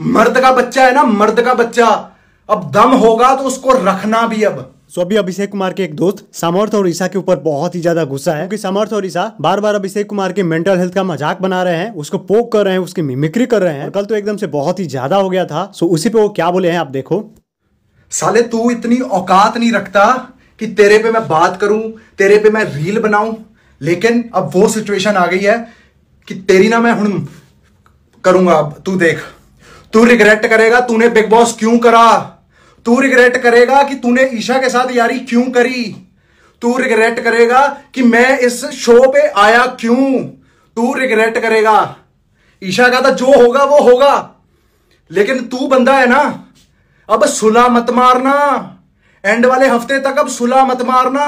मर्द का बच्चा है ना मर्द का बच्चा अब दम होगा तो उसको रखना भी अब सो अभी अभिषेक कुमार के एक दोस्त सामर्थ और ईशा के ऊपर बहुत ही ज्यादा गुस्सा है क्योंकि सामर्थ और ईशा बार बार अभिषेक कुमार के मेंटल हेल्थ का मजाक बना रहे हैं उसको पोक कर रहे हैं उसकी मिमिक्री कर रहे हैं कल तो एकदम से बहुत ही ज्यादा हो गया था सो उसी पे वो क्या बोले हैं आप देखो साले तू इतनी औकात नहीं रखता कि तेरे पे मैं बात करूं तेरे पे मैं रील बनाऊं लेकिन अब वो सिचुएशन आ गई है कि तेरी ना मैं हूं करूंगा अब तू देख तू रिग्रेट करेगा तूने बिग बॉस क्यों करा तू रिग्रेट करेगा कि तूने ईशा के साथ यारी क्यों करी तू रिग्रेट करेगा कि मैं इस शो पे आया क्यों तू रिग्रेट करेगा ईशा का तो जो होगा वो होगा लेकिन तू बंदा है ना अब सुला मत मारना एंड वाले हफ्ते तक अब सुला मत मारना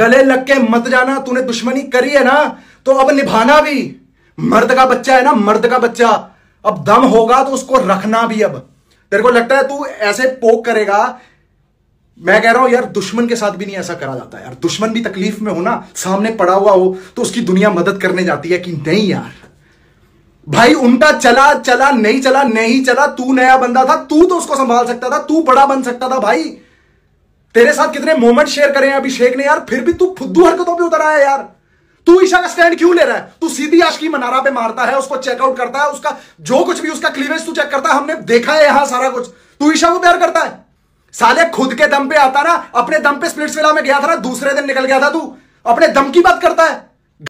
गले लग के मत जाना तूने दुश्मनी करी है ना तो अब निभाना भी मर्द का बच्चा है ना मर्द का बच्चा अब दम होगा तो उसको रखना भी अब तेरे को लगता है तू ऐसे पोक करेगा मैं कह रहा हूं यार दुश्मन के साथ भी नहीं ऐसा करा जाता यार दुश्मन भी तकलीफ में हो ना सामने पड़ा हुआ हो तो उसकी दुनिया मदद करने जाती है कि नहीं यार भाई उनका चला चला नहीं चला नहीं चला तू नया बंदा था तू तो उसको संभाल सकता था तू बड़ा बन सकता था भाई तेरे साथ कितने मोमेंट शेयर करें अभिषेक ने यार फिर भी तू फुद्दू हरकतों पर उतर आया यार तू ईशा का स्टैंड क्यों ले रहा है तू सीधी आश की मनारा पे मारता है उसको चेकआउट करता है उसका जो कुछ भी उसका क्लीवेज तू चेक करता है हमने देखा है यहां सारा कुछ तू ईशा को प्यार करता है साले खुद के दम पे आता ना अपने दम पे स्प्लिट्स विला में गया था ना दूसरे दिन निकल गया था तू अपने दम की बात करता है